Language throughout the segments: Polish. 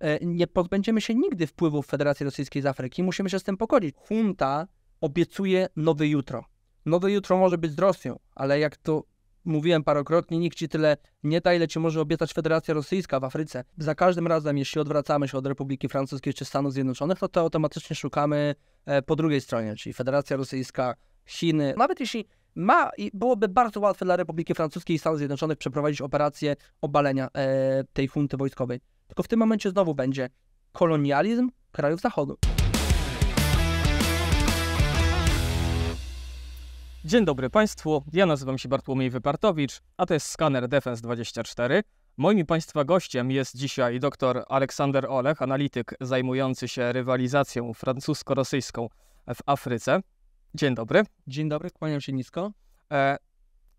E, nie pozbędziemy się nigdy wpływów Federacji Rosyjskiej z Afryki, musimy się z tym pogodzić. Hunta obiecuje nowe jutro. Nowe jutro może być z Rosją, ale jak to mówiłem parokrotnie, nikt ci tyle nie da, ile ci może obiecać Federacja Rosyjska w Afryce. Za każdym razem, jeśli odwracamy się od Republiki Francuskiej czy Stanów Zjednoczonych, to, no to automatycznie szukamy e, po drugiej stronie, czyli Federacja Rosyjska, Chiny. Nawet jeśli ma, byłoby bardzo łatwe dla Republiki Francuskiej i Stanów Zjednoczonych przeprowadzić operację obalenia e, tej funty wojskowej. Tylko w tym momencie znowu będzie kolonializm krajów Zachodu. Dzień dobry Państwu, ja nazywam się Bartłomiej Wypartowicz, a to jest Scanner Defense 24. Moim Państwa gościem jest dzisiaj dr Aleksander Olech, analityk zajmujący się rywalizacją francusko-rosyjską w Afryce. Dzień dobry. Dzień dobry, kłaniam się nisko. E,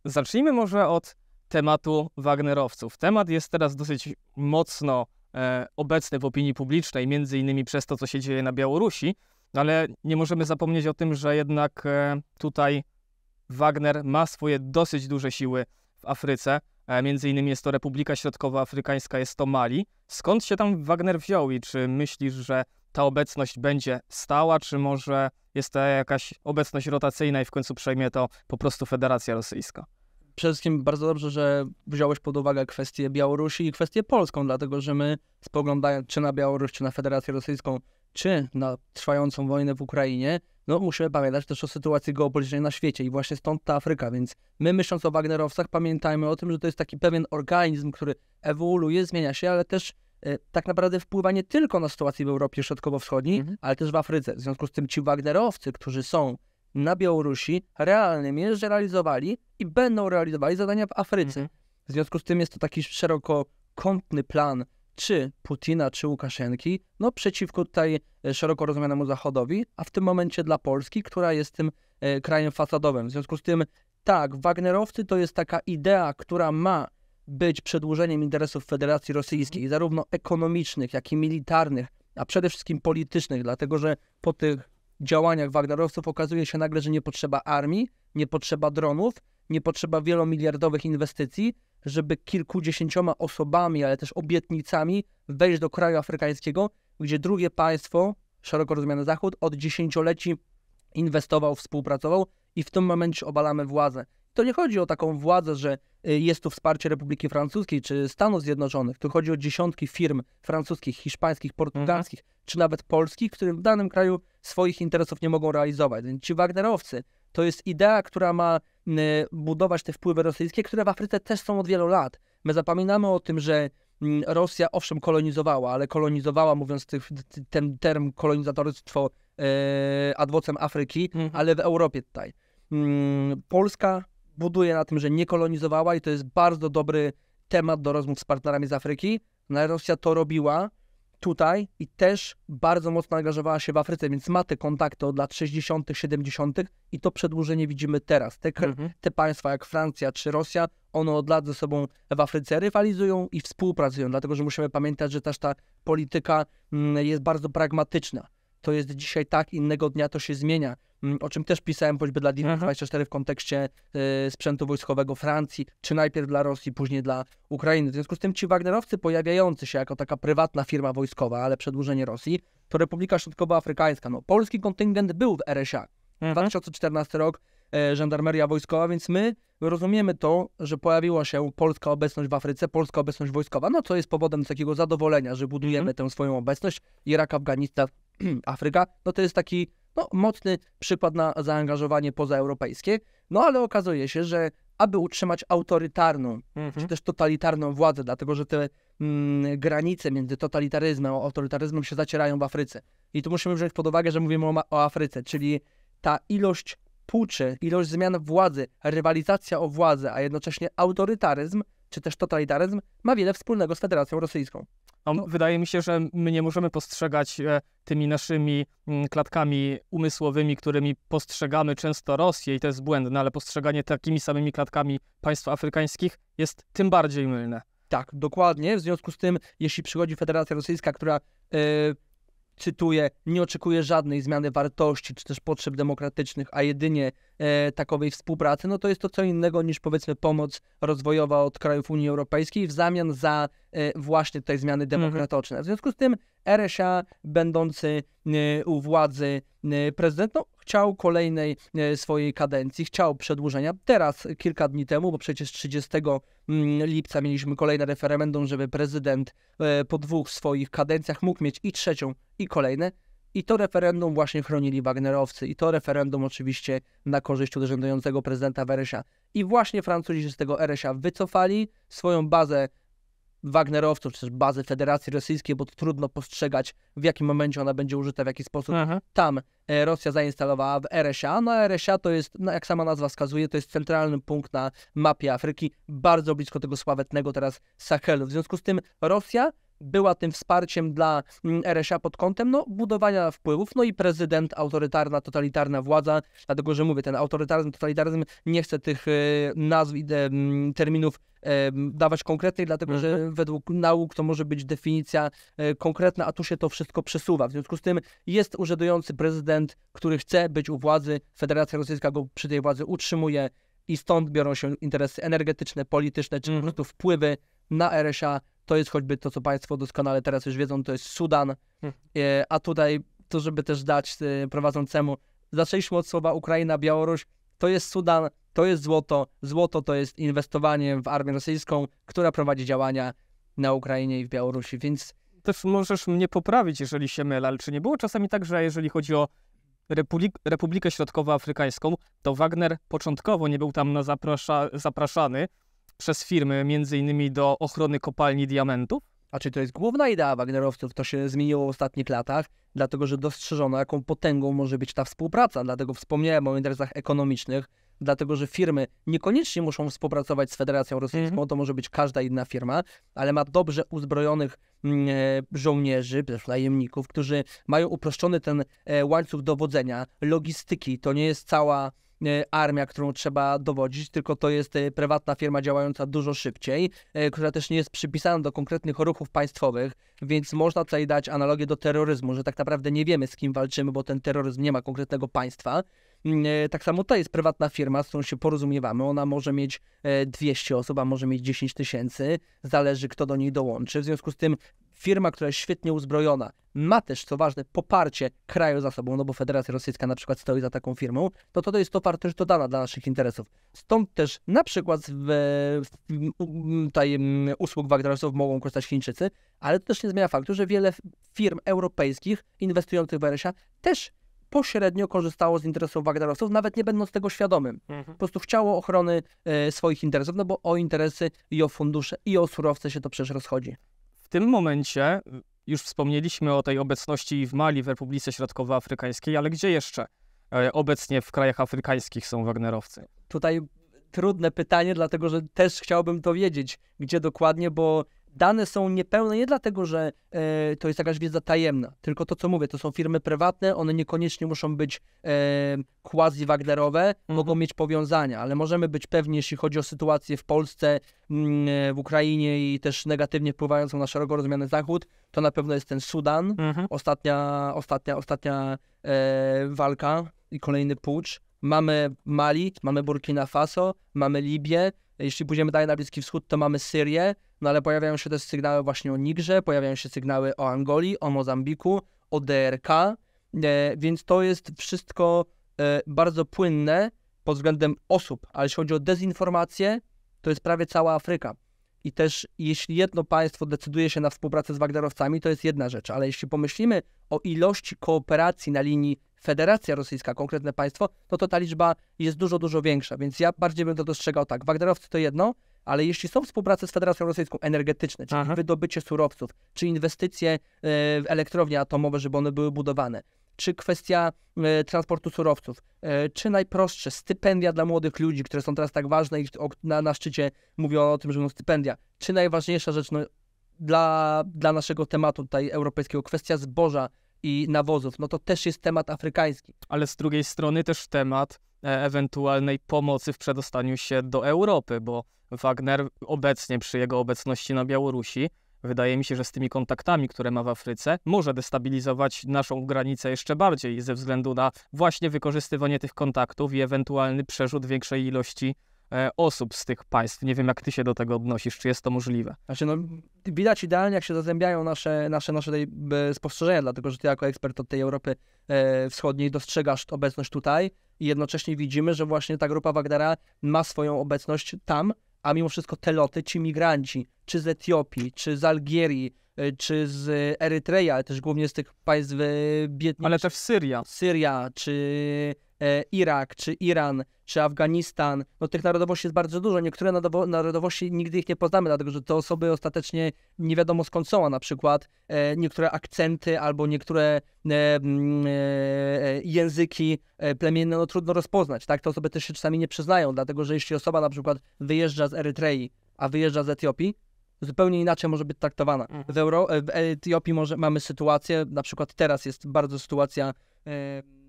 zacznijmy może od tematu Wagnerowców. Temat jest teraz dosyć mocno e, obecny w opinii publicznej, między innymi przez to, co się dzieje na Białorusi, no ale nie możemy zapomnieć o tym, że jednak e, tutaj Wagner ma swoje dosyć duże siły w Afryce. E, między innymi jest to Republika Środkowoafrykańska, jest to Mali. Skąd się tam Wagner wziął i czy myślisz, że ta obecność będzie stała, czy może jest to jakaś obecność rotacyjna i w końcu przejmie to po prostu Federacja Rosyjska? Przede wszystkim bardzo dobrze, że wziąłeś pod uwagę kwestię Białorusi i kwestię polską, dlatego że my spoglądając czy na Białoruś, czy na Federację Rosyjską, czy na trwającą wojnę w Ukrainie, no musimy pamiętać też o sytuacji geopolitycznej na świecie i właśnie stąd ta Afryka, więc my myśląc o Wagnerowcach pamiętajmy o tym, że to jest taki pewien organizm, który ewoluuje, zmienia się, ale też e, tak naprawdę wpływa nie tylko na sytuację w Europie Środkowo-Wschodniej, mhm. ale też w Afryce. W związku z tym ci Wagnerowcy, którzy są na Białorusi, realnie mierze realizowali i będą realizowali zadania w Afryce. Mhm. W związku z tym jest to taki szerokokątny plan czy Putina, czy Łukaszenki, no przeciwko tutaj e, szeroko rozumianemu Zachodowi, a w tym momencie dla Polski, która jest tym e, krajem fasadowym. W związku z tym, tak, Wagnerowcy to jest taka idea, która ma być przedłużeniem interesów Federacji Rosyjskiej, zarówno ekonomicznych, jak i militarnych, a przede wszystkim politycznych, dlatego że po tych działaniach Wagnerowców okazuje się nagle, że nie potrzeba armii, nie potrzeba dronów, nie potrzeba wielomiliardowych inwestycji, żeby kilkudziesięcioma osobami, ale też obietnicami wejść do kraju afrykańskiego, gdzie drugie państwo, szeroko rozumiane Zachód, od dziesięcioleci inwestował, współpracował i w tym momencie obalamy władzę. To nie chodzi o taką władzę, że y, jest tu wsparcie Republiki Francuskiej czy Stanów Zjednoczonych. Tu chodzi o dziesiątki firm francuskich, hiszpańskich, portugalskich mhm. czy nawet polskich, które w danym kraju swoich interesów nie mogą realizować. Więc ci Wagnerowcy to jest idea, która ma E, budować te wpływy rosyjskie, które w Afryce też są od wielu lat. My zapominamy o tym, że Rosja owszem kolonizowała, ale kolonizowała, mówiąc tych, ten term kolonizatorstwo e, ad Afryki, mhm. ale w Europie tutaj. Polska buduje na tym, że nie kolonizowała i to jest bardzo dobry temat do rozmów z partnerami z Afryki. No, Rosja to robiła, tutaj i też bardzo mocno angażowała się w Afryce, więc ma te kontakty od lat 60., 70. i to przedłużenie widzimy teraz. Te, mhm. te państwa jak Francja czy Rosja, one od lat ze sobą w Afryce rywalizują i współpracują, dlatego że musimy pamiętać, że też ta polityka mm, jest bardzo pragmatyczna. To jest dzisiaj tak, innego dnia to się zmienia. Mm, o czym też pisałem choćby dla DIN-24 mhm. w kontekście y, sprzętu wojskowego Francji, czy najpierw dla Rosji, później dla Ukrainy. W związku z tym ci Wagnerowcy pojawiający się jako taka prywatna firma wojskowa, ale przedłużenie Rosji, to Republika Środkowoafrykańska. No, polski kontyngent był w RSA. Mhm. 2014 rok, y, żandarmeria wojskowa, więc my rozumiemy to, że pojawiła się polska obecność w Afryce, polska obecność wojskowa, no co jest powodem takiego zadowolenia, że budujemy mhm. tę swoją obecność. Irak, Afganistan, Afryka, no to jest taki no, mocny przykład na zaangażowanie pozaeuropejskie, no ale okazuje się, że aby utrzymać autorytarną, mhm. czy też totalitarną władzę, dlatego że te mm, granice między totalitaryzmem a autorytaryzmem się zacierają w Afryce. I tu musimy wziąć pod uwagę, że mówimy o, o Afryce, czyli ta ilość puczy, ilość zmian władzy, rywalizacja o władzę, a jednocześnie autorytaryzm, czy też totalitaryzm ma wiele wspólnego z Federacją Rosyjską. No, no. Wydaje mi się, że my nie możemy postrzegać e, tymi naszymi mm, klatkami umysłowymi, którymi postrzegamy często Rosję i to jest błędne, ale postrzeganie takimi samymi klatkami państw afrykańskich jest tym bardziej mylne. Tak, dokładnie. W związku z tym, jeśli przychodzi Federacja Rosyjska, która e, cytuję, nie oczekuje żadnej zmiany wartości czy też potrzeb demokratycznych, a jedynie e, takowej współpracy, no to jest to co innego niż powiedzmy pomoc rozwojowa od krajów Unii Europejskiej w zamian za e, właśnie te zmiany mhm. demokratyczne. W związku z tym RSA, będący e, u władzy e, prezydent, no, chciał kolejnej e, swojej kadencji, chciał przedłużenia. Teraz, kilka dni temu, bo przecież 30 mm, lipca mieliśmy kolejne referendum, żeby prezydent e, po dwóch swoich kadencjach mógł mieć i trzecią, i kolejne. I to referendum właśnie chronili Wagnerowcy. I to referendum oczywiście na korzyść urzędującego prezydenta Weresia. I właśnie Francuzi się z tego Eresia wycofali, swoją bazę Wagnerowców, czy też bazy Federacji Rosyjskiej, bo trudno postrzegać, w jakim momencie ona będzie użyta, w jaki sposób. Aha. Tam e, Rosja zainstalowała w RSA. No RSA to jest, no, jak sama nazwa wskazuje, to jest centralny punkt na mapie Afryki, bardzo blisko tego sławetnego teraz Sahelu. W związku z tym Rosja była tym wsparciem dla mm, RSA pod kątem no, budowania wpływów, no i prezydent, autorytarna, totalitarna władza, dlatego że mówię, ten autorytaryzm, totalitaryzm nie chce tych e, nazw i mm, terminów dawać konkretnej, dlatego że mhm. według nauk to może być definicja e, konkretna, a tu się to wszystko przesuwa. W związku z tym jest urzędujący prezydent, który chce być u władzy, Federacja Rosyjska go przy tej władzy utrzymuje i stąd biorą się interesy energetyczne, polityczne, czy po mhm. prostu wpływy na RSA to jest choćby to, co Państwo doskonale teraz już wiedzą, to jest Sudan. Hmm. E, a tutaj to, żeby też dać e, prowadzącemu, zaczęliśmy od słowa Ukraina, Białoruś, to jest Sudan, to jest złoto. Złoto to jest inwestowanie w armię rosyjską, która prowadzi działania na Ukrainie i w Białorusi, więc... Też możesz mnie poprawić, jeżeli się mylę, ale czy nie było czasami tak, że jeżeli chodzi o Republik Republikę Środkowoafrykańską, to Wagner początkowo nie był tam na zaprasza zapraszany, przez firmy, między innymi do ochrony kopalni diamentów. A czy to jest główna idea Wagnerowców? To się zmieniło w ostatnich latach, dlatego że dostrzeżono, jaką potęgą może być ta współpraca. Dlatego wspomniałem o interesach ekonomicznych, dlatego że firmy niekoniecznie muszą współpracować z Federacją Rosyjską, mm -hmm. to może być każda inna firma, ale ma dobrze uzbrojonych mm, e, żołnierzy, też najemników, którzy mają uproszczony ten e, łańcuch dowodzenia, logistyki. To nie jest cała E, armia, którą trzeba dowodzić, tylko to jest e, prywatna firma działająca dużo szybciej, e, która też nie jest przypisana do konkretnych ruchów państwowych, więc można tutaj dać analogię do terroryzmu, że tak naprawdę nie wiemy z kim walczymy, bo ten terroryzm nie ma konkretnego państwa. Mm, tak samo to jest prywatna firma, z którą się porozumiewamy. Ona może mieć 200 osób, a może mieć 10 tysięcy. Zależy, kto do niej dołączy. W związku z tym Firma, która jest świetnie uzbrojona, ma też, co ważne, poparcie kraju za sobą, no bo Federacja Rosyjska na przykład stoi za taką firmą, to to jest to wartość dodana dla naszych interesów. Stąd też na przykład w, w, tutaj usług Wagnerowców mogą korzystać Chińczycy, ale to też nie zmienia faktu, że wiele firm europejskich inwestujących w RSA też pośrednio korzystało z interesów Wagnerowców, nawet nie będąc tego świadomym. Mhm. Po prostu chciało ochrony e, swoich interesów, no bo o interesy i o fundusze i o surowce się to przecież rozchodzi tym momencie już wspomnieliśmy o tej obecności w Mali, w Republice Środkowoafrykańskiej, ale gdzie jeszcze e, obecnie w krajach afrykańskich są Wagnerowcy? Tutaj trudne pytanie, dlatego że też chciałbym to wiedzieć, gdzie dokładnie, bo dane są niepełne nie dlatego, że e, to jest jakaś wiedza tajemna, tylko to, co mówię, to są firmy prywatne, one niekoniecznie muszą być e, quasi-Wagnerowe, mhm. mogą mieć powiązania, ale możemy być pewni, jeśli chodzi o sytuację w Polsce, m, mm, e, w Ukrainie i też negatywnie wpływającą na szeroko rozumiany Zachód, to na pewno jest ten Sudan, mhm. ostatnia, ostatnia, ostatnia e, walka i kolejny pucz. Mamy Mali, mamy Burkina Faso, mamy Libię, jeśli pójdziemy dalej na Bliski Wschód, to mamy Syrię, no ale pojawiają się też sygnały właśnie o Nigrze, pojawiają się sygnały o Angolii, o Mozambiku, o DRK, e, więc to jest wszystko e, bardzo płynne pod względem osób, ale jeśli chodzi o dezinformację, to jest prawie cała Afryka. I też jeśli jedno państwo decyduje się na współpracę z Wagnerowcami, to jest jedna rzecz, ale jeśli pomyślimy o ilości kooperacji na linii Federacja Rosyjska, konkretne państwo, no to ta liczba jest dużo, dużo większa. Więc ja bardziej bym to dostrzegał tak. Wagnerowcy to jedno, ale jeśli są współprace z Federacją Rosyjską energetyczne, czyli Aha. wydobycie surowców, czy inwestycje e, w elektrownie atomowe, żeby one były budowane, czy kwestia e, transportu surowców, e, czy najprostsze stypendia dla młodych ludzi, które są teraz tak ważne i na, na szczycie mówią o tym, że będą stypendia, czy najważniejsza rzecz no, dla, dla naszego tematu tutaj europejskiego, kwestia zboża i nawozów, no to też jest temat afrykański. Ale z drugiej strony też temat e, ewentualnej pomocy w przedostaniu się do Europy, bo Wagner obecnie przy jego obecności na Białorusi, wydaje mi się, że z tymi kontaktami, które ma w Afryce, może destabilizować naszą granicę jeszcze bardziej ze względu na właśnie wykorzystywanie tych kontaktów i ewentualny przerzut większej ilości E, osób z tych państw. Nie wiem, jak ty się do tego odnosisz, czy jest to możliwe. Znaczy, no, widać idealnie, jak się zazębiają nasze, nasze, nasze e, spostrzeżenia, dlatego że ty jako ekspert od tej Europy e, Wschodniej dostrzegasz obecność tutaj i jednocześnie widzimy, że właśnie ta grupa Wagnera ma swoją obecność tam, a mimo wszystko te loty, ci migranci, czy z Etiopii, czy z Algierii, czy z Erytrei, ale też głównie z tych państw biednych. Ale też Syria. Syria, czy E, Irak, czy Iran, czy Afganistan, no tych narodowości jest bardzo dużo. Niektóre narodowości nigdy ich nie poznamy, dlatego że te osoby ostatecznie nie wiadomo skąd są, a na przykład e, niektóre akcenty albo niektóre e, języki plemienne no, trudno rozpoznać, tak? Te osoby też się czasami nie przyznają, dlatego że jeśli osoba na przykład wyjeżdża z Erytrei, a wyjeżdża z Etiopii, zupełnie inaczej może być traktowana. Mhm. W, Euro, w Etiopii może, mamy sytuację, na przykład teraz jest bardzo sytuacja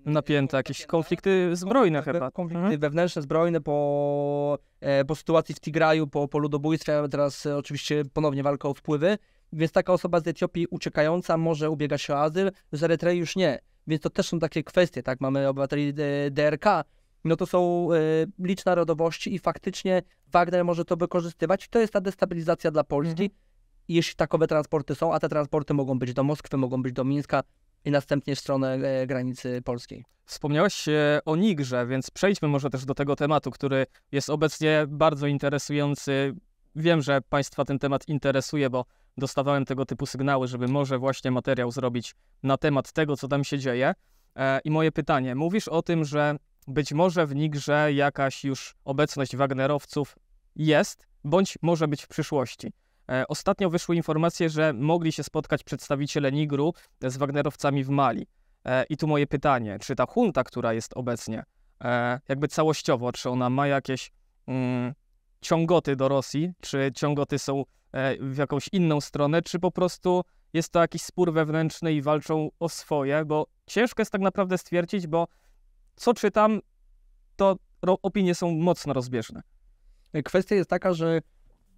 napięte, jakieś konflikty zbrojne chyba. Konflikty mhm. wewnętrzne, zbrojne po, e, po sytuacji w Tigraju, po, po ludobójstwie, teraz e, oczywiście ponownie walka o wpływy, więc taka osoba z Etiopii uciekająca może ubiegać się o azyl, z Erytrei już nie. Więc to też są takie kwestie, tak? Mamy obywateli e, DRK, no to są liczne narodowości i faktycznie Wagner może to wykorzystywać. To jest ta destabilizacja dla Polski. Mhm jeśli takowe transporty są, a te transporty mogą być do Moskwy, mogą być do Mińska, i następnie w stronę e, granicy polskiej. Wspomniałeś e, o Nigrze, więc przejdźmy może też do tego tematu, który jest obecnie bardzo interesujący. Wiem, że Państwa ten temat interesuje, bo dostawałem tego typu sygnały, żeby może właśnie materiał zrobić na temat tego, co tam się dzieje. E, I moje pytanie, mówisz o tym, że być może w Nigrze jakaś już obecność Wagnerowców jest, bądź może być w przyszłości. E, ostatnio wyszły informacje, że mogli się spotkać przedstawiciele Nigru z Wagnerowcami w Mali. E, I tu moje pytanie, czy ta junta, która jest obecnie, e, jakby całościowo, czy ona ma jakieś mm, ciągoty do Rosji, czy ciągoty są w jakąś inną stronę, czy po prostu jest to jakiś spór wewnętrzny i walczą o swoje, bo ciężko jest tak naprawdę stwierdzić, bo co czytam, to opinie są mocno rozbieżne. Kwestia jest taka, że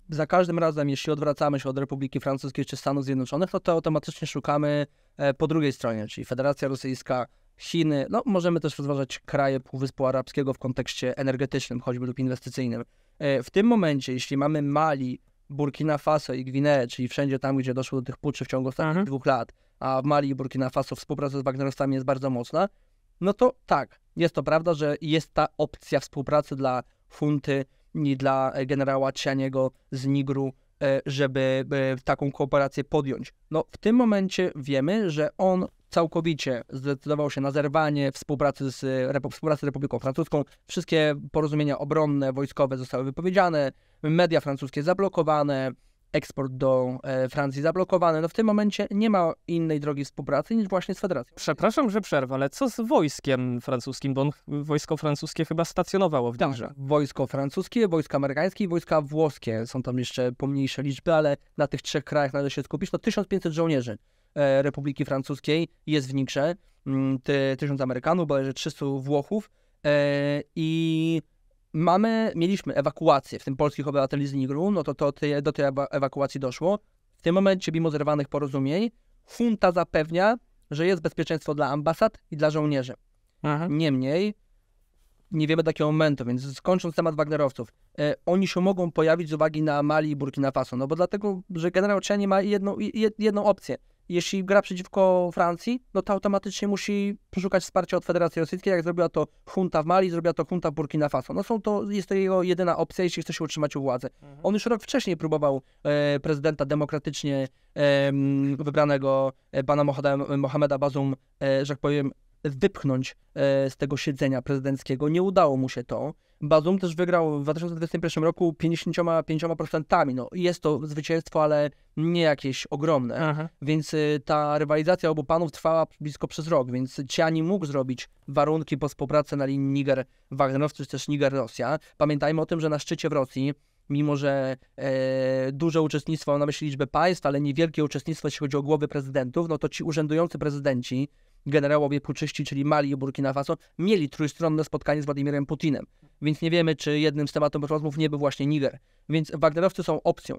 za każdym razem, jeśli odwracamy się od Republiki Francuskiej czy Stanów Zjednoczonych, to no to automatycznie szukamy e, po drugiej stronie, czyli Federacja Rosyjska, Chiny, no możemy też rozważać kraje Półwyspu Arabskiego w kontekście energetycznym, choćby lub inwestycyjnym. E, w tym momencie, jeśli mamy Mali, Burkina Faso i Gwineę, czyli wszędzie tam, gdzie doszło do tych puczy w ciągu ostatnich mhm. dwóch lat, a w Mali i Burkina Faso współpraca z Wagnerowcami jest bardzo mocna, no to tak, jest to prawda, że jest ta opcja współpracy dla funty i dla e, generała Cianiego z Nigru, e, żeby e, taką kooperację podjąć. No w tym momencie wiemy, że on całkowicie zdecydował się na zerwanie współpracy z współpracy Republiką Francuską. Wszystkie porozumienia obronne, wojskowe zostały wypowiedziane, media francuskie zablokowane, eksport do e, Francji zablokowany. No w tym momencie nie ma innej drogi współpracy niż właśnie z Federacją. Przepraszam, że przerwę, ale co z wojskiem francuskim? Bo on, wojsko francuskie chyba stacjonowało w Niemczech. Tak, wojsko francuskie, wojsko amerykańskie i wojska włoskie. Są tam jeszcze pomniejsze liczby, ale na tych trzech krajach należy się skupić. To no, 1500 żołnierzy e, Republiki Francuskiej jest w Niemczech. Mm, 1000 Amerykanów, bodajże 300 Włochów e, i mamy, mieliśmy ewakuację, w tym polskich obywateli z Nigru, no to, to do tej ewakuacji doszło. W tym momencie, mimo zerwanych porozumień, funta zapewnia, że jest bezpieczeństwo dla ambasad i dla żołnierzy. Aha. Mhm. Niemniej, nie wiemy takiego momentu, więc skończąc temat Wagnerowców, e, oni się mogą pojawić z uwagi na Mali i Burkina Faso, no bo dlatego, że generał Czerni ma jedną, jed, jedną opcję – jeśli gra przeciwko Francji, no to automatycznie musi poszukać wsparcia od Federacji Rosyjskiej, jak zrobiła to junta w Mali, zrobiła to junta w Burkina Faso. No są to, jest to jego jedyna opcja, jeśli chce się utrzymać u władzy. Mhm. On już rok wcześniej próbował e, prezydenta demokratycznie e, wybranego e, pana Mohameda Bazum, e, że tak powiem, wypchnąć e, z tego siedzenia prezydenckiego. Nie udało mu się to. Bazum też wygrał w 2021 roku 55%. No, jest to zwycięstwo, ale nie jakieś ogromne. Aha. Więc y, ta rywalizacja obu panów trwała blisko przez rok, więc Ciani mógł zrobić warunki po współpracy na linii Niger-Wagnerowcy czy też Niger-Rosja. Pamiętajmy o tym, że na szczycie w Rosji mimo że e, duże uczestnictwo, na myśli liczbę państw, ale niewielkie uczestnictwo, jeśli chodzi o głowy prezydentów, no to ci urzędujący prezydenci generałowie puczyści, czyli Mali i Burkina Faso, mieli trójstronne spotkanie z Władimirem Putinem. Więc nie wiemy, czy jednym z tematów rozmów nie był właśnie Niger. Więc Wagnerowcy są opcją.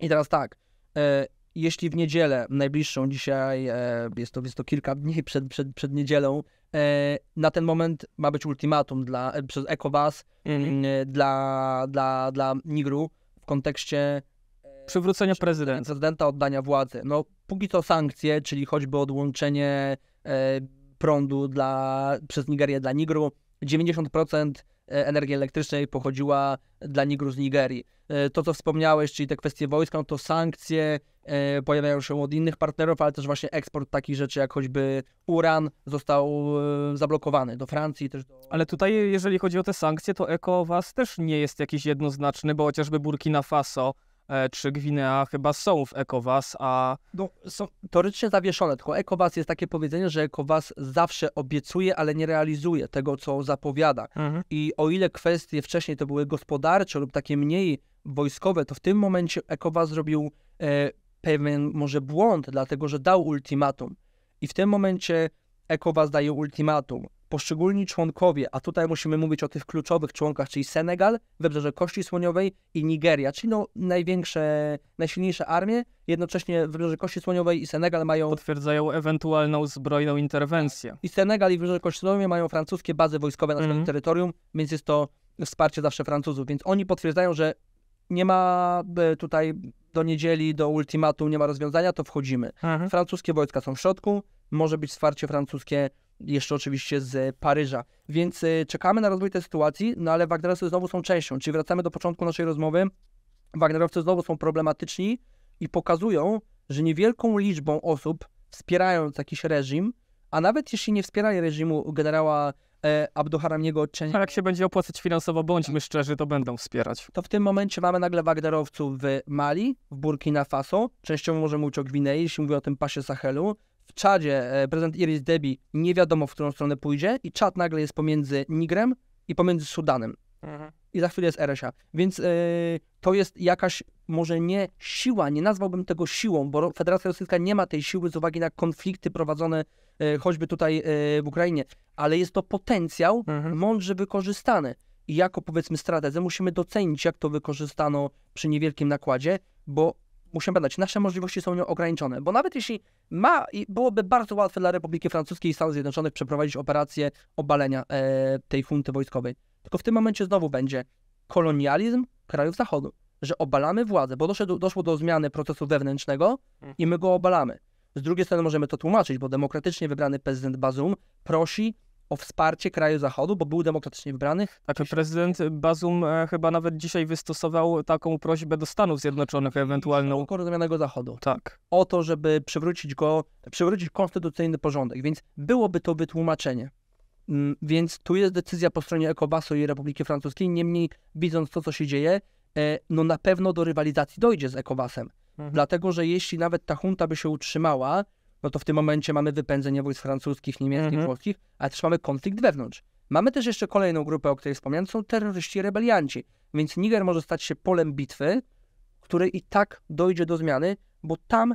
I teraz tak, e, jeśli w niedzielę, najbliższą dzisiaj, e, jest, to, jest to kilka dni przed, przed, przed niedzielą, e, na ten moment ma być ultimatum dla, e, przez ECOWAS mhm. e, dla, dla, dla Nigru w kontekście e, przywrócenia prezydenta. prezydenta, oddania władzy. No póki co sankcje, czyli choćby odłączenie E, prądu dla, przez Nigerię dla Nigru. 90% e, energii elektrycznej pochodziła dla Nigru z Nigerii. E, to, co wspomniałeś, czyli te kwestie wojska, no to sankcje pojawiają się od innych partnerów, ale też właśnie eksport takich rzeczy jak choćby uran został zablokowany do Francji. też. Do... Ale tutaj, jeżeli chodzi o te sankcje, to ECOWAS też nie jest jakiś jednoznaczny, bo chociażby Burkina Faso czy e, Gwinea chyba są w ECOWAS, a... No, są teoretycznie zawieszone, tylko ECOWAS jest takie powiedzenie, że ECOWAS zawsze obiecuje, ale nie realizuje tego, co zapowiada. Mhm. I o ile kwestie wcześniej to były gospodarcze lub takie mniej wojskowe, to w tym momencie ECOWAS zrobił e, pewien może błąd, dlatego że dał ultimatum. I w tym momencie ECOWAS daje ultimatum poszczególni członkowie, a tutaj musimy mówić o tych kluczowych członkach, czyli Senegal, Wybrzeże Kości Słoniowej i Nigeria, czyli no największe, najsilniejsze armie. Jednocześnie Wybrzeże Kości Słoniowej i Senegal mają... Potwierdzają ewentualną zbrojną interwencję. I Senegal i Wybrzeże Kości Słoniowej mają francuskie bazy wojskowe na swoim mhm. terytorium, więc jest to wsparcie zawsze Francuzów, więc oni potwierdzają, że nie ma e, tutaj do niedzieli, do ultimatum, nie ma rozwiązania, to wchodzimy. Mhm. Francuskie wojska są w środku, może być wsparcie francuskie jeszcze oczywiście z Paryża. Więc e, czekamy na rozwój tej sytuacji, no ale Wagnerowcy znowu są częścią, czyli wracamy do początku naszej rozmowy. Wagnerowcy znowu są problematyczni i pokazują, że niewielką liczbą osób wspierając jakiś reżim, a nawet jeśli nie wspierali reżimu generała e, Abduharamiego Czenia... No, jak się będzie opłacać finansowo, bądźmy tak. szczerzy, to będą wspierać. To w tym momencie mamy nagle Wagnerowców w Mali, w Burkina Faso, częściowo możemy mówić o Gwinei, jeśli mówię o tym pasie Sahelu, w Czadzie e, prezydent Iris Deby nie wiadomo, w którą stronę pójdzie i Czad nagle jest pomiędzy Nigrem i pomiędzy Sudanem. Mhm. I za chwilę jest Eresia. Więc yy, to jest jakaś, może nie siła, nie nazwałbym tego siłą, bo Federacja Rosyjska nie ma tej siły z uwagi na konflikty prowadzone yy, choćby tutaj yy, w Ukrainie, ale jest to potencjał mhm. mądrze wykorzystany. I jako powiedzmy strategę musimy docenić, jak to wykorzystano przy niewielkim nakładzie, bo musimy badać. Nasze możliwości są nieograniczone, ograniczone, bo nawet jeśli ma, byłoby bardzo łatwe dla Republiki Francuskiej i Stanów Zjednoczonych przeprowadzić operację obalenia e, tej funty wojskowej. Tylko w tym momencie znowu będzie kolonializm krajów zachodu, że obalamy władzę, bo doszedł, doszło do zmiany procesu wewnętrznego mhm. i my go obalamy. Z drugiej strony możemy to tłumaczyć, bo demokratycznie wybrany prezydent Bazum prosi o wsparcie kraju Zachodu, bo był demokratycznie wybrany. Tak, prezydent Bazum e, chyba nawet dzisiaj wystosował taką prośbę do Stanów Zjednoczonych ewentualną. Rozumianego Zachodu. Tak. O to, żeby przywrócić go, przywrócić konstytucyjny porządek, więc byłoby to wytłumaczenie. Mm, więc tu jest decyzja po stronie Ekobasu i Republiki Francuskiej, niemniej widząc to, co się dzieje, e, no na pewno do rywalizacji dojdzie z Ekobasem. Mhm. Dlatego, że jeśli nawet ta junta by się utrzymała, no to w tym momencie mamy wypędzenie wojsk francuskich, niemieckich, mhm. włoskich, ale też mamy konflikt wewnątrz. Mamy też jeszcze kolejną grupę, o której wspomniałem, są terroryści rebelianci. Więc Niger może stać się polem bitwy, który i tak dojdzie do zmiany, bo tam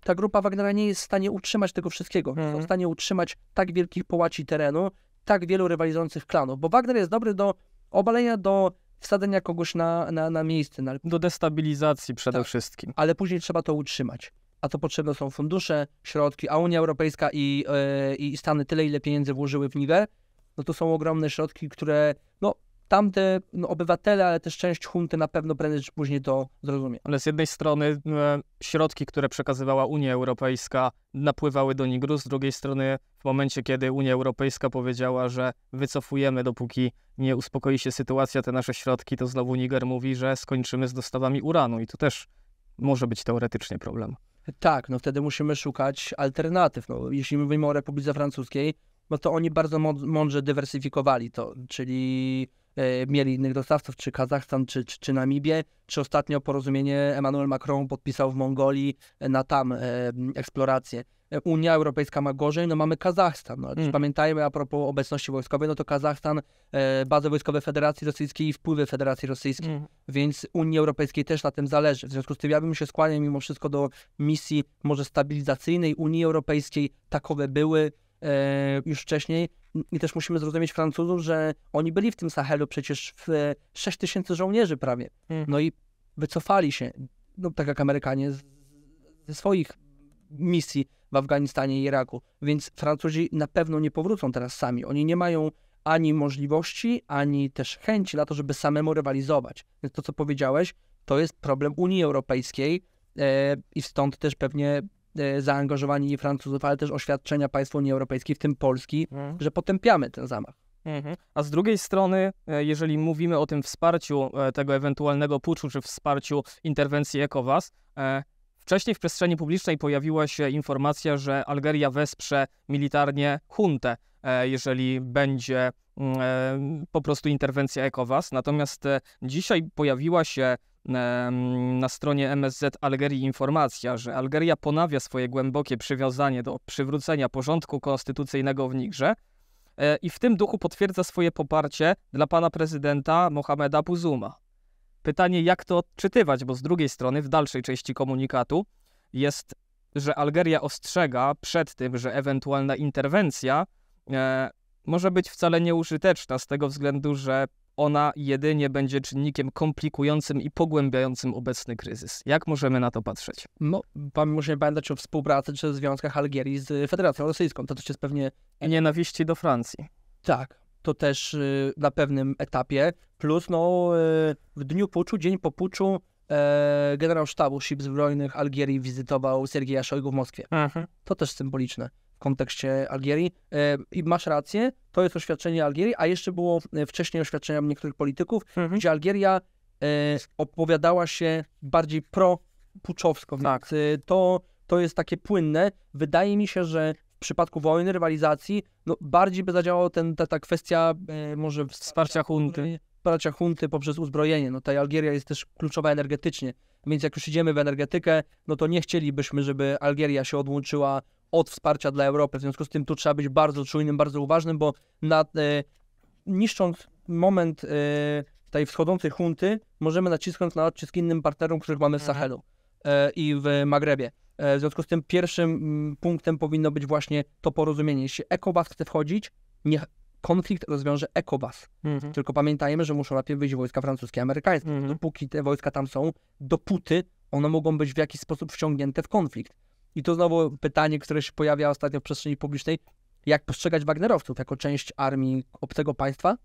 ta grupa Wagnera nie jest w stanie utrzymać tego wszystkiego. Mhm. Są w stanie utrzymać tak wielkich połaci terenu, tak wielu rywalizujących klanów, bo Wagner jest dobry do obalenia, do wsadzenia kogoś na, na, na miejsce. Na... Do destabilizacji przede tak. wszystkim. Ale później trzeba to utrzymać a to potrzebne są fundusze, środki, a Unia Europejska i, e, i Stany tyle, ile pieniędzy włożyły w Niger, no to są ogromne środki, które no, tamte no, obywatele, ale też część hunty na pewno prędzej czy później to zrozumie. Ale z jednej strony e, środki, które przekazywała Unia Europejska, napływały do Nigru, z drugiej strony w momencie, kiedy Unia Europejska powiedziała, że wycofujemy, dopóki nie uspokoi się sytuacja, te nasze środki, to znowu Niger mówi, że skończymy z dostawami uranu i to też może być teoretycznie problem. Tak, no wtedy musimy szukać alternatyw. No, jeśli mówimy o Republice Francuskiej, no to oni bardzo mądrze dywersyfikowali to, czyli e, mieli innych dostawców, czy Kazachstan, czy, czy, czy Namibię, czy ostatnio porozumienie Emmanuel Macron podpisał w Mongolii e, na tam e, eksplorację. Unia Europejska ma gorzej, no mamy Kazachstan. No, mm. Pamiętajmy a propos obecności wojskowej, no to Kazachstan, e, bazy wojskowe Federacji Rosyjskiej i wpływy Federacji Rosyjskiej, mm. więc Unii Europejskiej też na tym zależy. W związku z tym ja bym się skłaniał mimo wszystko do misji może stabilizacyjnej Unii Europejskiej, takowe były e, już wcześniej. I też musimy zrozumieć Francuzów, że oni byli w tym Sahelu przecież w e, 6 tysięcy żołnierzy prawie. Mm. No i wycofali się, no, tak jak Amerykanie, ze swoich misji w Afganistanie i Iraku. Więc Francuzi na pewno nie powrócą teraz sami. Oni nie mają ani możliwości, ani też chęci na to, żeby samemu rywalizować. Więc to, co powiedziałeś, to jest problem Unii Europejskiej e, i stąd też pewnie e, zaangażowanie Francuzów, ale też oświadczenia państw Unii Europejskiej, w tym Polski, mm. że potępiamy ten zamach. Mhm. A z drugiej strony, e, jeżeli mówimy o tym wsparciu e, tego ewentualnego puczu, czy wsparciu interwencji ECOWAS, e, Wcześniej w przestrzeni publicznej pojawiła się informacja, że Algeria wesprze militarnie huntę, e, jeżeli będzie mm, e, po prostu interwencja ECOWAS. Natomiast e, dzisiaj pojawiła się mm, na stronie MSZ Algerii informacja, że Algeria ponawia swoje głębokie przywiązanie do przywrócenia porządku konstytucyjnego w Nigrze i w tym duchu potwierdza swoje poparcie dla pana prezydenta Mohameda Buzuma. Pytanie, jak to odczytywać, bo z drugiej strony, w dalszej części komunikatu jest, że Algeria ostrzega przed tym, że ewentualna interwencja e, może być wcale nieużyteczna z tego względu, że ona jedynie będzie czynnikiem komplikującym i pogłębiającym obecny kryzys. Jak możemy na to patrzeć? No, musimy pamiętać o współpracy czy związkach Algierii z Federacją Rosyjską. To też jest pewnie... nienawiści do Francji. Tak, to też y, na pewnym etapie, plus no, y, w dniu puczu, dzień po puczu, e, generał sztabu Sił Zbrojnych Algierii wizytował Sergieja Szojgu w Moskwie. Mhm. To też symboliczne w kontekście Algierii. E, I masz rację, to jest oświadczenie Algierii, a jeszcze było e, wcześniej oświadczenia niektórych polityków, mhm. gdzie Algieria opowiadała się bardziej pro-puczowsko. Tak. Y, to, to jest takie płynne. Wydaje mi się, że w przypadku wojny, rywalizacji, no bardziej by zadziałała ta, ta kwestia e, może wsparcia hunty. Wsparcia hunty poprzez uzbrojenie. No ta Algieria jest też kluczowa energetycznie, więc jak już idziemy w energetykę, no to nie chcielibyśmy, żeby Algieria się odłączyła od wsparcia dla Europy. W związku z tym tu trzeba być bardzo czujnym, bardzo uważnym, bo nad, e, niszcząc moment e, tej wschodzącej hunty, możemy nacisnąć na odcisk innym partnerom, których mamy w mhm. Sahelu e, i w Magrebie. E, w związku z tym pierwszym mm, punktem powinno być właśnie to porozumienie. Jeśli ECOWAS chce wchodzić, niech konflikt rozwiąże ECOWAS. Mhm. Tylko pamiętajmy, że muszą lepiej wyjść wojska francuskie i amerykańskie. Mhm. Dopóki te wojska tam są, dopóty one mogą być w jakiś sposób wciągnięte w konflikt. I to znowu pytanie, które się pojawia ostatnio w przestrzeni publicznej. Jak postrzegać Wagnerowców jako część armii obcego państwa,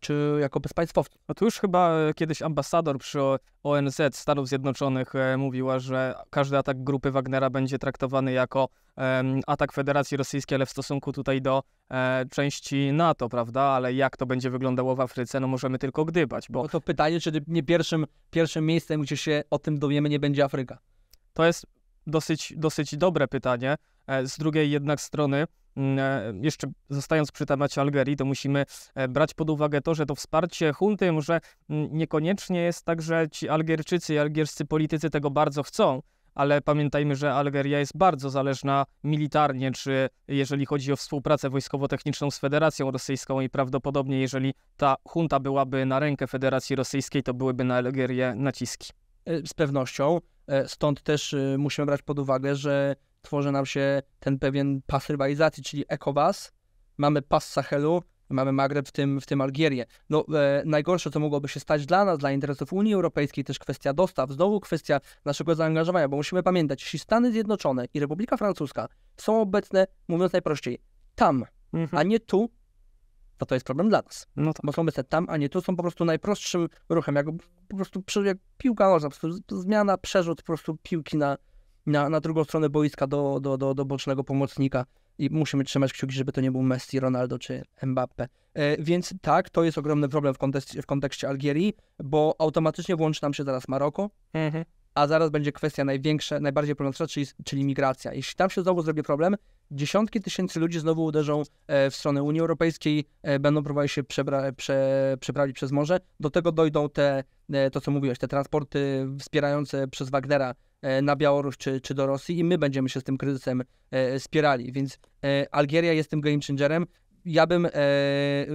czy jako bezpaństwowcy. No tu już chyba e, kiedyś ambasador przy ONZ Stanów Zjednoczonych e, mówiła, że każdy atak grupy Wagnera będzie traktowany jako atak Federacji Rosyjskiej, ale w stosunku tutaj do e, części NATO, prawda? Ale jak to będzie wyglądało w Afryce, no możemy tylko gdybać, bo... No to pytanie, czy nie pierwszym, pierwszym miejscem, gdzie się o tym dowiemy, nie będzie Afryka? To jest dosyć, dosyć dobre pytanie. Z drugiej jednak strony Mm, e, jeszcze zostając przy temacie Algerii, to musimy e, brać pod uwagę to, że to wsparcie hunty może mm, niekoniecznie jest tak, że ci Algierczycy i algierscy politycy tego bardzo chcą, ale pamiętajmy, że Algeria jest bardzo zależna militarnie, czy jeżeli chodzi o współpracę wojskowo-techniczną z Federacją Rosyjską i prawdopodobnie jeżeli ta hunta byłaby na rękę Federacji Rosyjskiej, to byłyby na Algerię naciski. E, z pewnością. Stąd też musimy brać pod uwagę, że tworzy nam się ten pewien pas rywalizacji, czyli ECOWAS, mamy pas Sahelu, mamy Magreb, w tym, w tym Algierię. No, e, najgorsze, co mogłoby się stać dla nas, dla interesów Unii Europejskiej, też kwestia dostaw, znowu kwestia naszego zaangażowania, bo musimy pamiętać, jeśli Stany Zjednoczone i Republika Francuska są obecne, mówiąc najprościej, tam, mhm. a nie tu, to to jest problem dla nas. No tak. Bo są obecne tam, a nie tu, są po prostu najprostszym ruchem, jak po prostu jak piłka nożna, po prostu zmiana, przerzut po prostu piłki na, na, na drugą stronę boiska do, do, do, do bocznego pomocnika i musimy trzymać kciuki, żeby to nie był Messi, Ronaldo czy Mbappe. E, więc tak, to jest ogromny problem w kontekście, w kontekście Algierii, bo automatycznie włączy nam się zaraz Maroko, mhm. a zaraz będzie kwestia największa, najbardziej problematyczna, czyli, czyli migracja. Jeśli tam się znowu zrobi problem, dziesiątki tysięcy ludzi znowu uderzą e, w stronę Unii Europejskiej, e, będą próbowali się przebra- prze- przeprawić przez morze. Do tego dojdą te, e, to co mówiłeś, te transporty wspierające przez Wagnera na Białoruś czy, czy do Rosji i my będziemy się z tym kryzysem spierali. Więc Algieria jest tym game changerem. Ja bym,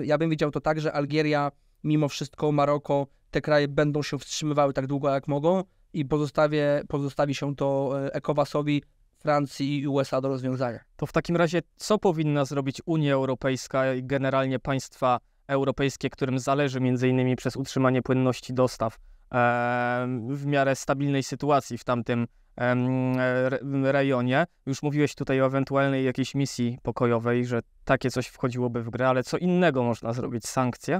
ja bym widział to tak, że Algieria, mimo wszystko, Maroko, te kraje będą się wstrzymywały tak długo jak mogą i pozostawię, pozostawi się to ECOWASowi Francji i USA do rozwiązania. To w takim razie, co powinna zrobić Unia Europejska i generalnie państwa europejskie, którym zależy między innymi przez utrzymanie płynności dostaw e, w miarę stabilnej sytuacji w tamtym rejonie. Już mówiłeś tutaj o ewentualnej jakiejś misji pokojowej, że takie coś wchodziłoby w grę, ale co innego można zrobić? Sankcje?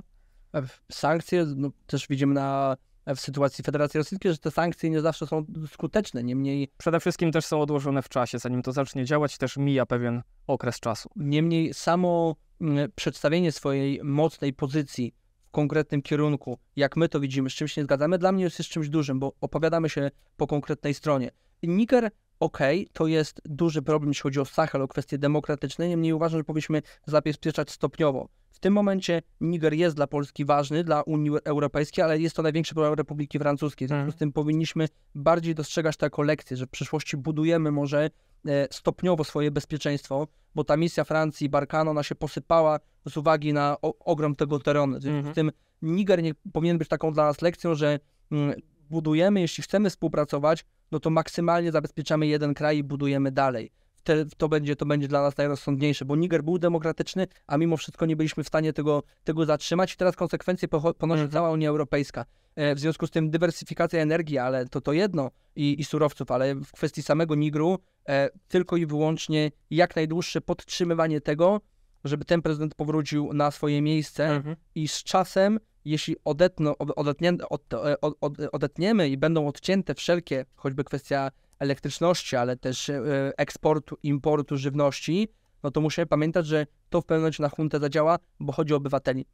E, sankcje no, też widzimy na w sytuacji Federacji Rosyjskiej, że te sankcje nie zawsze są skuteczne, niemniej... Przede wszystkim też są odłożone w czasie, zanim to zacznie działać, też mija pewien okres czasu. Niemniej samo mm, przedstawienie swojej mocnej pozycji w konkretnym kierunku, jak my to widzimy, z czym się nie zgadzamy, dla mnie jest, jest czymś dużym, bo opowiadamy się po konkretnej stronie. Niger OK, to jest duży problem, jeśli chodzi o Sahel, o kwestie demokratyczne, niemniej uważam, że powinniśmy zabezpieczać stopniowo tym momencie Niger jest dla Polski ważny, dla Unii Europejskiej, ale jest to największy problem Republiki Francuskiej. W związku z mhm. tym powinniśmy bardziej dostrzegać te kolekcję, że w przyszłości budujemy może e, stopniowo swoje bezpieczeństwo, bo ta misja Francji, Barkano, ona się posypała z uwagi na ogrom tego terenu. W związku z mhm. tym Niger nie, powinien być taką dla nas lekcją, że mm, budujemy, jeśli chcemy współpracować, no to maksymalnie zabezpieczamy jeden kraj i budujemy dalej te, to, będzie, to będzie dla nas najrozsądniejsze, bo Niger był demokratyczny, a mimo wszystko nie byliśmy w stanie tego, tego zatrzymać. Teraz konsekwencje ponosi mhm. cała Unia Europejska. E, w związku z tym dywersyfikacja energii, ale to to jedno, i, i surowców, ale w kwestii samego Nigru e, tylko i wyłącznie jak najdłuższe podtrzymywanie tego, żeby ten prezydent powrócił na swoje miejsce mhm. i z czasem, jeśli odetną, odetnie, od, od, e, od, odetniemy i będą odcięte wszelkie, choćby kwestia elektryczności, ale też e, eksportu, importu żywności, no to musimy pamiętać, że to w pewnym na huntę zadziała, bo chodzi o obywateli.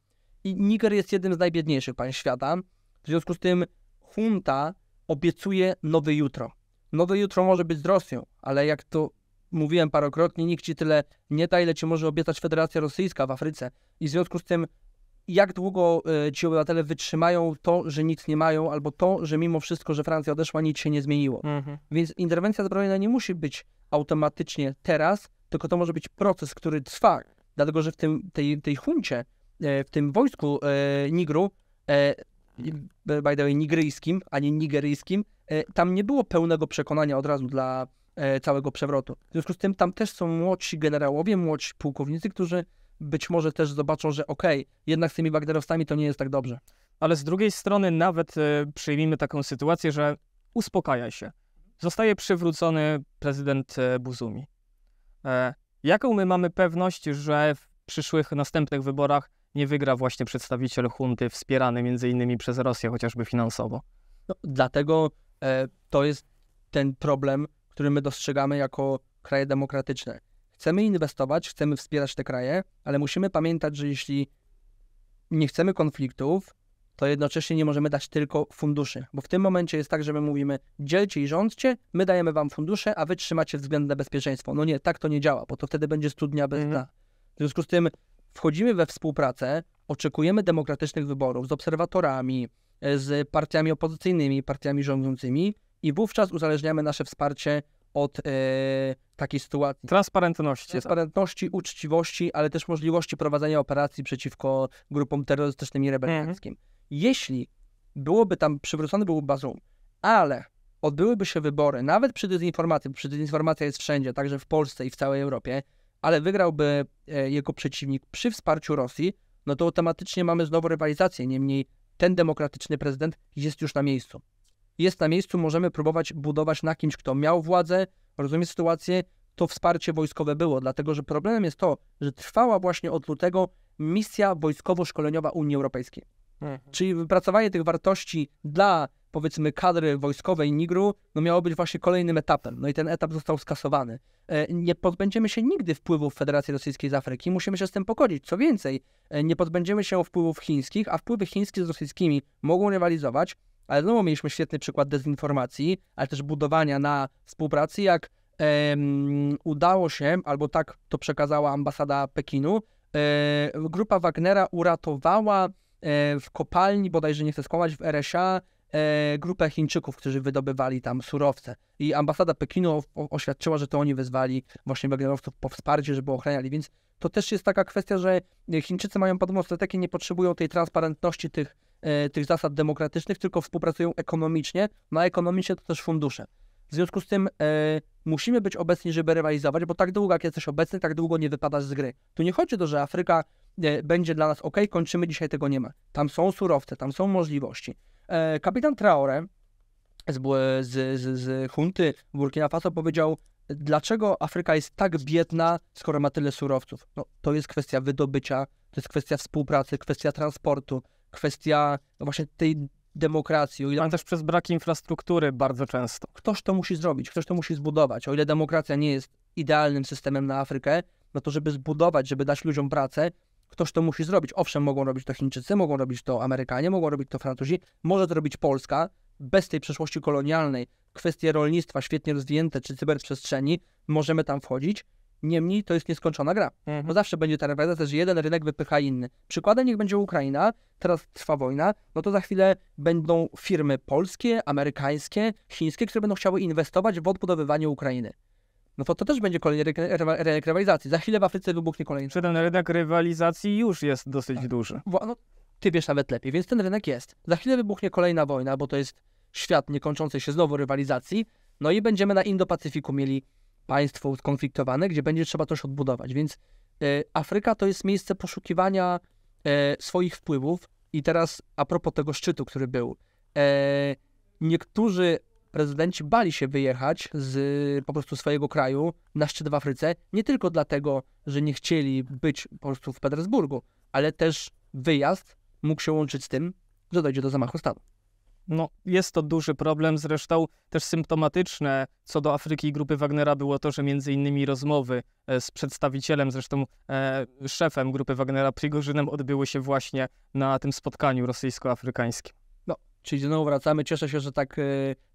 I Niger jest jednym z najbiedniejszych państw świata. W związku z tym hunta obiecuje nowe jutro. Nowe jutro może być z Rosją, ale jak to mówiłem parokrotnie, nikt ci tyle nie da, ile ci może obiecać Federacja Rosyjska w Afryce. I w związku z tym jak długo e, ci obywatele wytrzymają to, że nic nie mają, albo to, że mimo wszystko, że Francja odeszła, nic się nie zmieniło. Mhm. Więc interwencja zbrojna nie musi być automatycznie teraz, tylko to może być proces, który trwa. Dlatego, że w tym, tej, tej huncie, e, w tym wojsku e, Nigru, e, by the way, nigryjskim, a nie nigeryjskim, e, tam nie było pełnego przekonania od razu dla e, całego przewrotu. W związku z tym tam też są młodsi generałowie, młodsi pułkownicy, którzy być może też zobaczą, że okej, okay, jednak z tymi Wagnerowcami to nie jest tak dobrze. Ale z drugiej strony nawet y, przyjmijmy taką sytuację, że uspokaja się. Zostaje przywrócony prezydent e, Buzumi. E, jaką my mamy pewność, że w przyszłych, następnych wyborach nie wygra właśnie przedstawiciel hunty wspierany między innymi przez Rosję, chociażby finansowo? No, dlatego e, to jest ten problem, który my dostrzegamy jako kraje demokratyczne. Chcemy inwestować, chcemy wspierać te kraje, ale musimy pamiętać, że jeśli nie chcemy konfliktów, to jednocześnie nie możemy dać tylko funduszy, bo w tym momencie jest tak, że my mówimy dzielcie i rządźcie, my dajemy wam fundusze, a wy trzymacie względne bezpieczeństwo. No nie, tak to nie działa, bo to wtedy będzie studnia bez mhm. dna. W związku z tym wchodzimy we współpracę, oczekujemy demokratycznych wyborów z obserwatorami, e, z partiami opozycyjnymi, partiami rządzącymi i wówczas uzależniamy nasze wsparcie od e, takiej sytuacji. Transparentności. Tak. Transparentności, uczciwości, ale też możliwości prowadzenia operacji przeciwko grupom terrorystycznym i rebeliackim. Mhm. Jeśli byłoby tam, przywrócony byłby bazum, ale odbyłyby się wybory, nawet przy dezinformacji, przy dezinformacja jest wszędzie, także w Polsce i w całej Europie, ale wygrałby e, jego przeciwnik przy wsparciu Rosji, no to automatycznie mamy znowu rywalizację. Niemniej ten demokratyczny prezydent jest już na miejscu jest na miejscu, możemy próbować budować na kimś, kto miał władzę, rozumie sytuację, to wsparcie wojskowe było, dlatego że problemem jest to, że trwała właśnie od lutego misja wojskowo-szkoleniowa Unii Europejskiej. Mhm. Czyli wypracowanie tych wartości dla powiedzmy kadry wojskowej Nigru, no miało być właśnie kolejnym etapem. No i ten etap został skasowany. E, nie pozbędziemy się nigdy wpływów Federacji Rosyjskiej z Afryki, musimy się z tym pogodzić. Co więcej, e, nie pozbędziemy się wpływów chińskich, a wpływy chińskie z rosyjskimi mogą rywalizować ale znowu mieliśmy świetny przykład dezinformacji, ale też budowania na współpracy, jak um, udało się, albo tak to przekazała ambasada Pekinu, um, grupa Wagnera uratowała um, w kopalni, bodajże nie chcę skłamać, w RSA grupę Chińczyków, którzy wydobywali tam surowce. I ambasada Pekinu oświadczyła, że to oni wezwali właśnie Wagnerowców po wsparcie, żeby ochraniali. Więc to też jest taka kwestia, że Chińczycy mają podobną strategię, nie potrzebują tej transparentności tych E, tych zasad demokratycznych, tylko współpracują ekonomicznie, na no ekonomicznie to też fundusze. W związku z tym e, musimy być obecni, żeby rywalizować, bo tak długo jak jesteś obecny, tak długo nie wypadasz z gry. Tu nie chodzi o to, że Afryka e, będzie dla nas ok, kończymy dzisiaj tego nie ma. Tam są surowce, tam są możliwości. E, kapitan Traore z, z, z, z hunty Burkina Faso powiedział, dlaczego Afryka jest tak biedna, skoro ma tyle surowców? No, to jest kwestia wydobycia, to jest kwestia współpracy, kwestia transportu, kwestia no właśnie tej demokracji. ile... Ale też przez brak infrastruktury bardzo często. Ktoś to musi zrobić, ktoś to musi zbudować. O ile demokracja nie jest idealnym systemem na Afrykę, no to żeby zbudować, żeby dać ludziom pracę, ktoś to musi zrobić. Owszem, mogą robić to Chińczycy, mogą robić to Amerykanie, mogą robić to Francuzi, może to robić Polska, bez tej przeszłości kolonialnej. Kwestie rolnictwa świetnie rozwinięte, czy cyberprzestrzeni, możemy tam wchodzić, Niemniej to jest nieskończona gra, mhm. bo zawsze będzie ta rywalizacja, że jeden rynek wypycha inny. Przykładem niech będzie Ukraina, teraz trwa wojna, no to za chwilę będą firmy polskie, amerykańskie, chińskie, które będą chciały inwestować w odbudowywanie Ukrainy. No to, to też będzie kolejny rynek rywalizacji. Za chwilę w Afryce wybuchnie kolejny. Czy ten rynek rywalizacji już jest dosyć tak. duży? no, ty wiesz nawet lepiej, więc ten rynek jest. Za chwilę wybuchnie kolejna wojna, bo to jest świat niekończącej się znowu rywalizacji, no i będziemy na Indo-Pacyfiku mieli państwo skonfliktowane, gdzie będzie trzeba coś odbudować. Więc e, Afryka to jest miejsce poszukiwania e, swoich wpływów. I teraz a propos tego szczytu, który był. E, niektórzy prezydenci bali się wyjechać z po prostu swojego kraju na szczyt w Afryce, nie tylko dlatego, że nie chcieli być po prostu w Petersburgu, ale też wyjazd mógł się łączyć z tym, że dojdzie do zamachu stanu. No, jest to duży problem, zresztą też symptomatyczne co do Afryki i grupy Wagnera było to, że między innymi rozmowy e, z przedstawicielem, zresztą e, szefem grupy Wagnera Prigorzynem odbyły się właśnie na tym spotkaniu rosyjsko-afrykańskim. No, czyli znowu wracamy, cieszę się, że tak, e,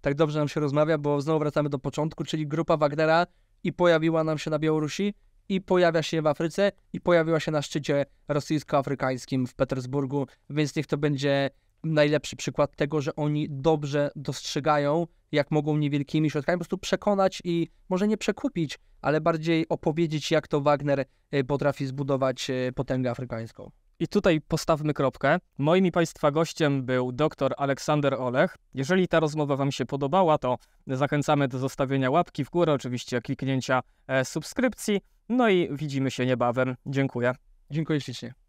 tak dobrze nam się rozmawia, bo znowu wracamy do początku, czyli grupa Wagnera i pojawiła nam się na Białorusi, i pojawia się w Afryce i pojawiła się na szczycie rosyjsko-afrykańskim w Petersburgu, więc niech to będzie najlepszy przykład tego, że oni dobrze dostrzegają, jak mogą niewielkimi środkami po prostu przekonać i może nie przekupić, ale bardziej opowiedzieć, jak to Wagner e, potrafi zbudować e, potęgę afrykańską. I tutaj postawmy kropkę. Moim i Państwa gościem był dr Aleksander Olech. Jeżeli ta rozmowa Wam się podobała, to zachęcamy do zostawienia łapki w górę, oczywiście kliknięcia e, subskrypcji. No i widzimy się niebawem. Dziękuję. Dziękuję ślicznie.